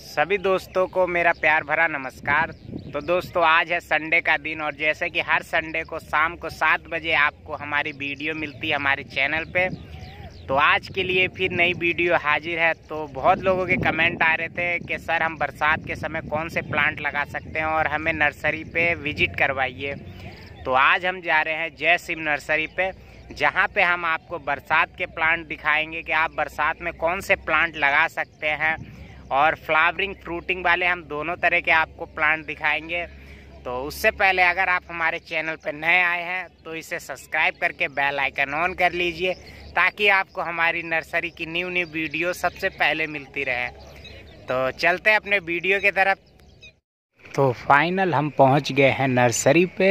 सभी दोस्तों को मेरा प्यार भरा नमस्कार तो दोस्तों आज है संडे का दिन और जैसे कि हर संडे को शाम को सात बजे आपको हमारी वीडियो मिलती है हमारे चैनल पे तो आज के लिए फिर नई वीडियो हाजिर है तो बहुत लोगों के कमेंट आ रहे थे कि सर हम बरसात के समय कौन से प्लांट लगा सकते हैं और हमें नर्सरी पे विजिट करवाइए तो आज हम जा रहे हैं जय सिम नर्सरी पे जहाँ पे हम आपको बरसात के प्लांट दिखाएंगे कि आप बरसात में कौन से प्लांट लगा सकते हैं और फ्लावरिंग फ्रूटिंग वाले हम दोनों तरह के आपको प्लांट दिखाएंगे तो उससे पहले अगर आप हमारे चैनल पर नए आए हैं तो इसे सब्सक्राइब करके बेल आइकन ऑन कर लीजिए ताकि आपको हमारी नर्सरी की न्यू न्यू वीडियो सबसे पहले मिलती रहे तो चलते हैं अपने वीडियो की तरफ तो फाइनल हम पहुंच गए हैं नर्सरी पे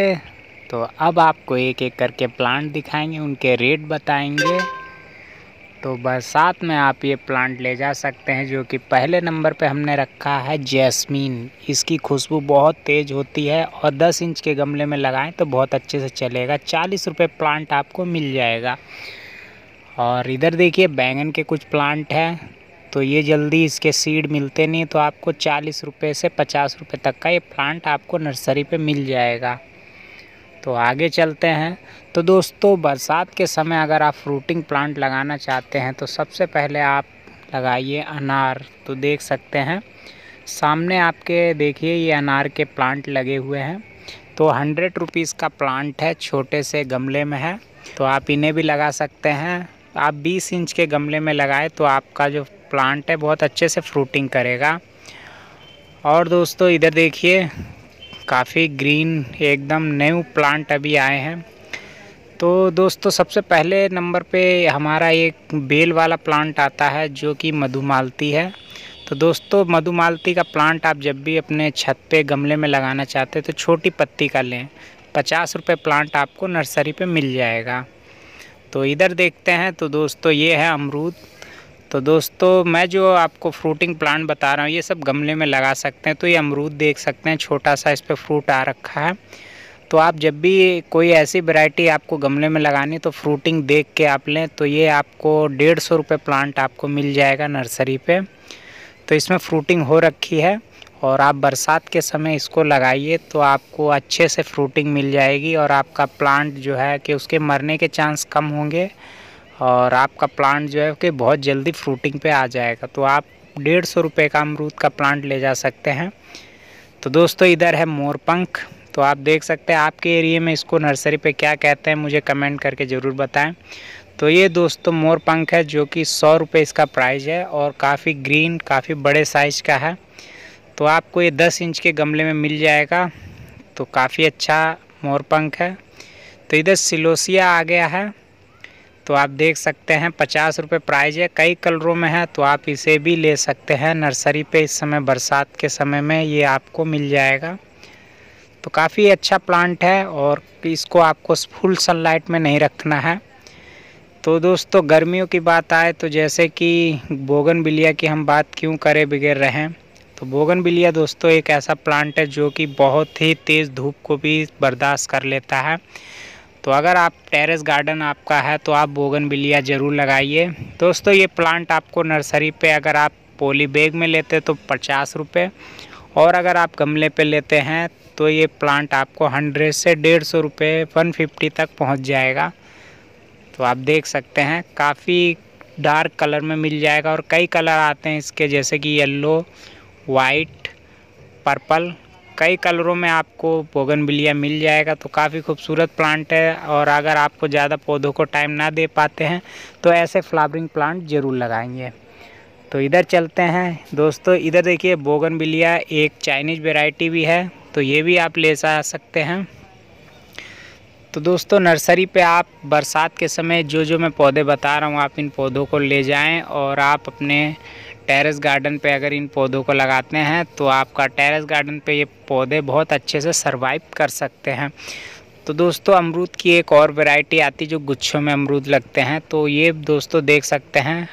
तो अब आपको एक एक करके प्लांट दिखाएंगे उनके रेट बताएंगे तो बरसात में आप ये प्लांट ले जा सकते हैं जो कि पहले नंबर पे हमने रखा है जैस्मीन इसकी खुशबू बहुत तेज़ होती है और 10 इंच के गमले में लगाएं तो बहुत अच्छे से चलेगा चालीस रुपये प्लांट आपको मिल जाएगा और इधर देखिए बैंगन के कुछ प्लांट हैं तो ये जल्दी इसके सीड मिलते नहीं तो आपको चालीस रुपये से पचास रुपये तक का ये प्लांट आपको नर्सरी पे मिल जाएगा तो आगे चलते हैं तो दोस्तों बरसात के समय अगर आप फ्रूटिंग प्लांट लगाना चाहते हैं तो सबसे पहले आप लगाइए अनार तो देख सकते हैं सामने आपके देखिए ये अनार के प्लांट लगे हुए हैं तो हंड्रेड रुपीज़ का प्लांट है छोटे से गमले में है तो आप इन्हें भी लगा सकते हैं आप 20 इंच के गमले में लगाएं तो आपका जो प्लांट है बहुत अच्छे से फ्रूटिंग करेगा और दोस्तों इधर देखिए काफ़ी ग्रीन एकदम न्यू प्लांट अभी आए हैं तो दोस्तों सबसे पहले नंबर पे हमारा एक बेल वाला प्लांट आता है जो कि मधुमालती है तो दोस्तों मधुमालती का प्लांट आप जब भी अपने छत पे गमले में लगाना चाहते हैं तो छोटी पत्ती का लें पचास रुपये प्लांट आपको नर्सरी पे मिल जाएगा तो इधर देखते हैं तो दोस्तों ये है अमरूद तो दोस्तों मैं जो आपको फ्रूटिंग प्लांट बता रहा हूँ ये सब गमले में लगा सकते हैं तो ये अमरूद देख सकते हैं छोटा सा इस पर फ्रूट आ रखा है तो आप जब भी कोई ऐसी वैरायटी आपको गमले में लगानी तो फ्रूटिंग देख के आप लें तो ये आपको डेढ़ सौ रुपये प्लांट आपको मिल जाएगा नर्सरी पे तो इसमें फ्रूटिंग हो रखी है और आप बरसात के समय इसको लगाइए तो आपको अच्छे से फ्रूटिंग मिल जाएगी और आपका प्लांट जो है कि उसके मरने के चांस कम होंगे और आपका प्लांट जो है कि बहुत जल्दी फ्रूटिंग पे आ जाएगा तो आप डेढ़ सौ रुपये का अमरूद का प्लांट ले जा सकते हैं तो दोस्तों इधर है मोरपंख तो आप देख सकते हैं आपके एरिए में इसको नर्सरी पे क्या कहते हैं मुझे कमेंट करके ज़रूर बताएं तो ये दोस्तों मोर पंख है जो कि सौ रुपये इसका प्राइस है और काफ़ी ग्रीन काफ़ी बड़े साइज़ का है तो आपको ये दस इंच के गमले में मिल जाएगा तो काफ़ी अच्छा मोर पंख है तो इधर सिलोसिया आ गया है तो आप देख सकते हैं पचास रुपये प्राइज है कई कलरों में है तो आप इसे भी ले सकते हैं नर्सरी पे इस समय बरसात के समय में ये आपको मिल जाएगा तो काफ़ी अच्छा प्लांट है और इसको आपको फुल सनलाइट में नहीं रखना है तो दोस्तों गर्मियों की बात आए तो जैसे कि बोगन बिलिया की हम बात क्यों करें बगैर रहें तो बोगन बिलिया दोस्तों एक ऐसा प्लांट है जो कि बहुत ही तेज़ धूप को भी बर्दाश्त कर लेता है तो अगर आप टेरेस गार्डन आपका है तो आप बोगन बिलिया ज़रूर लगाइए दोस्तों ये प्लांट आपको नर्सरी पे अगर आप पोली बैग में लेते तो पचास रुपये और अगर आप गमले पे लेते हैं तो ये प्लांट आपको हंड्रेड से डेढ़ सौ रुपये वन फिफ्टी तक पहुँच जाएगा तो आप देख सकते हैं काफ़ी डार्क कलर में मिल जाएगा और कई कलर आते हैं इसके जैसे कि येल्लो वाइट पर्पल कई कलरों में आपको बिलिया मिल जाएगा तो काफ़ी खूबसूरत प्लांट है और अगर आपको ज़्यादा पौधों को टाइम ना दे पाते हैं तो ऐसे फ्लावरिंग प्लांट ज़रूर लगाएंगे तो इधर चलते हैं दोस्तों इधर देखिए बोगनविलिया एक चाइनीज़ वेराइटी भी है तो ये भी आप ले जा सकते हैं तो दोस्तों नर्सरी पे आप बरसात के समय जो जो मैं पौधे बता रहा हूँ आप इन पौधों को ले जाएं और आप अपने टेरेस गार्डन पे अगर इन पौधों को लगाते हैं तो आपका टेरेस गार्डन पे ये पौधे बहुत अच्छे से सरवाइव कर सकते हैं तो दोस्तों अमरूद की एक और वैरायटी आती जो गुच्छों में अमरूद लगते हैं तो ये दोस्तों देख सकते हैं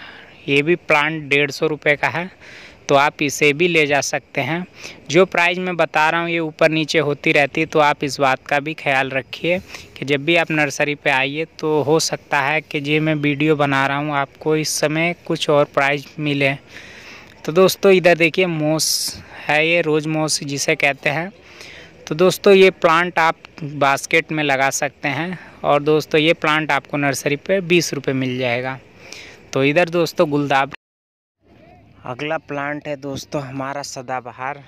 ये भी प्लांट डेढ़ सौ रुपये का है तो आप इसे भी ले जा सकते हैं जो प्राइस मैं बता रहा हूँ ये ऊपर नीचे होती रहती है तो आप इस बात का भी ख्याल रखिए कि जब भी आप नर्सरी पे आइए तो हो सकता है कि जी मैं वीडियो बना रहा हूँ आपको इस समय कुछ और प्राइस मिले तो दोस्तों इधर देखिए मोस है ये रोज़ मोस जिसे कहते हैं तो दोस्तों ये प्लांट आप बास्केट में लगा सकते हैं और दोस्तों ये प्लांट आपको नर्सरी पर बीस रुपये मिल जाएगा तो इधर दोस्तों गुलदाब अगला प्लांट है दोस्तों हमारा सदाबहार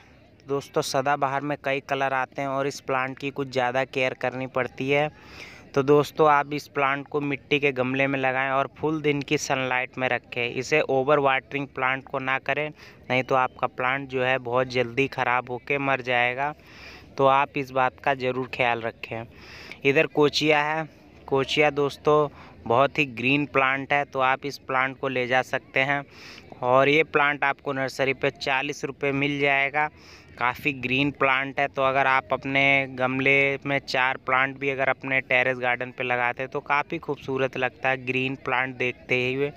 दोस्तों सदाबहार में कई कलर आते हैं और इस प्लांट की कुछ ज़्यादा केयर करनी पड़ती है तो दोस्तों आप इस प्लांट को मिट्टी के गमले में लगाएं और फुल दिन की सनलाइट में रखें इसे ओवर वाटरिंग प्लांट को ना करें नहीं तो आपका प्लांट जो है बहुत जल्दी ख़राब होकर मर जाएगा तो आप इस बात का ज़रूर ख्याल रखें इधर कोचिया है कोचिया दोस्तों बहुत ही ग्रीन प्लांट है तो आप इस प्लांट को ले जा सकते हैं और ये प्लांट आपको नर्सरी पे चालीस रुपये मिल जाएगा काफ़ी ग्रीन प्लांट है तो अगर आप अपने गमले में चार प्लांट भी अगर अपने टेरेस गार्डन पे लगाते हैं तो काफ़ी खूबसूरत लगता है ग्रीन प्लांट देखते ही हुए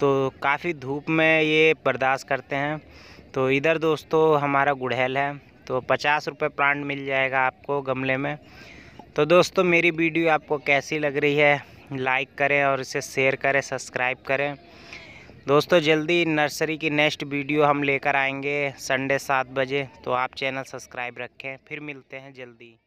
तो काफ़ी धूप में ये बर्दाश्त करते हैं तो इधर दोस्तों हमारा गुड़हल है तो पचास रुपये प्लांट मिल जाएगा आपको गमले में तो दोस्तों मेरी वीडियो आपको कैसी लग रही है लाइक करें और इसे शेयर करें सब्सक्राइब करें दोस्तों जल्दी नर्सरी की नेक्स्ट वीडियो हम लेकर आएंगे संडे सात बजे तो आप चैनल सब्सक्राइब रखें फिर मिलते हैं जल्दी